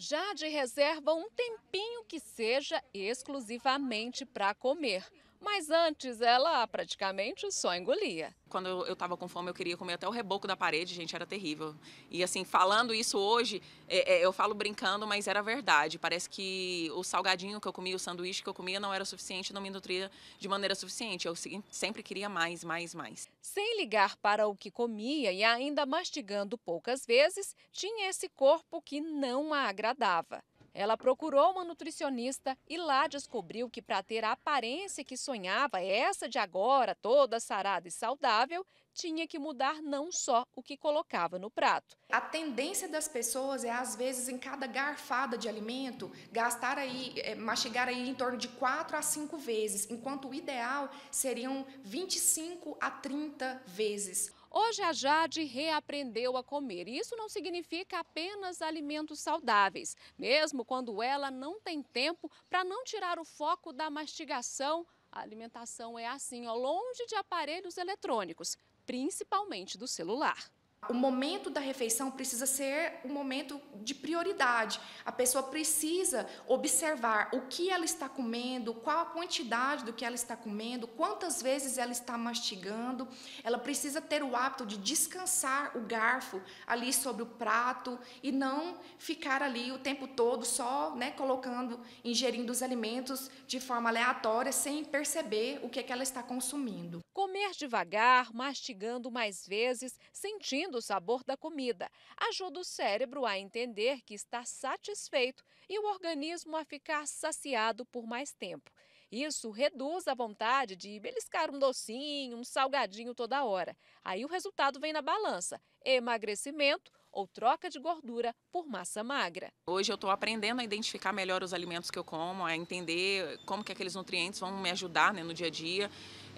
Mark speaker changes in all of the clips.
Speaker 1: Jade reserva um tempinho que seja exclusivamente para comer mas antes ela praticamente só engolia.
Speaker 2: Quando eu estava com fome, eu queria comer até o reboco da parede, gente, era terrível. E assim, falando isso hoje, é, é, eu falo brincando, mas era verdade. Parece que o salgadinho que eu comia, o sanduíche que eu comia, não era suficiente, não me nutria de maneira suficiente. Eu sempre queria mais, mais, mais. Sem ligar
Speaker 1: para o que comia e ainda mastigando poucas vezes, tinha esse corpo que não a agradava. Ela procurou uma nutricionista e lá descobriu que para ter a aparência que sonhava, essa de agora, toda sarada e saudável, tinha
Speaker 3: que mudar não só o que colocava no prato. A tendência das pessoas é, às vezes, em cada garfada de alimento, gastar aí, é, mastigar aí em torno de 4 a 5 vezes, enquanto o ideal seriam 25 a 30 vezes.
Speaker 1: Hoje a Jade reaprendeu a comer e isso não significa apenas alimentos saudáveis, mesmo quando ela não tem tempo para não tirar o foco da mastigação. A alimentação é assim, ó, longe de aparelhos eletrônicos,
Speaker 3: principalmente do celular. O momento da refeição precisa ser um momento de prioridade. A pessoa precisa observar o que ela está comendo, qual a quantidade do que ela está comendo, quantas vezes ela está mastigando. Ela precisa ter o hábito de descansar o garfo ali sobre o prato e não ficar ali o tempo todo só, né, colocando, ingerindo os alimentos de forma aleatória sem perceber o que, é que ela está consumindo. Comer devagar, mastigando
Speaker 1: mais vezes, sentindo sentindo o sabor da comida, ajuda o cérebro a entender que está satisfeito e o organismo a ficar saciado por mais tempo. Isso reduz a vontade de beliscar um docinho, um salgadinho toda hora. Aí o resultado vem na balança: emagrecimento ou troca de gordura por massa
Speaker 2: magra. Hoje eu estou aprendendo a identificar melhor os alimentos que eu como, a entender como que aqueles nutrientes vão me ajudar né, no dia a dia.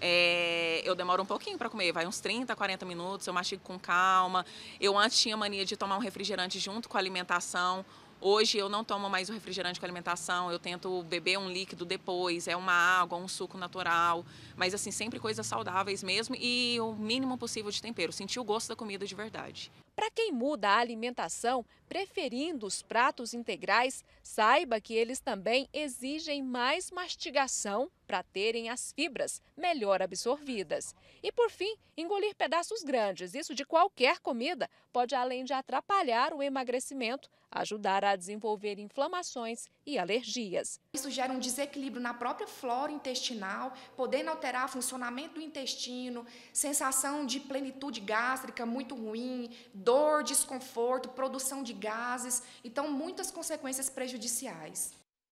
Speaker 2: É, eu demoro um pouquinho para comer, vai uns 30, 40 minutos, eu mastigo com calma. Eu antes tinha mania de tomar um refrigerante junto com a alimentação. Hoje eu não tomo mais o refrigerante com a alimentação, eu tento beber um líquido depois, é uma água, um suco natural, mas assim, sempre coisas saudáveis mesmo e o mínimo possível de tempero, sentir o gosto da comida de verdade.
Speaker 1: Para quem muda a alimentação, preferindo os pratos integrais, saiba que eles também exigem mais mastigação para terem as fibras melhor absorvidas. E por fim, engolir pedaços grandes, isso de qualquer comida, pode além de atrapalhar o emagrecimento, ajudar a desenvolver inflamações e alergias.
Speaker 3: Isso gera um desequilíbrio na própria flora intestinal, podendo alterar o funcionamento do intestino, sensação de plenitude gástrica muito ruim, dor, desconforto, produção de gases, então muitas consequências prejudiciais.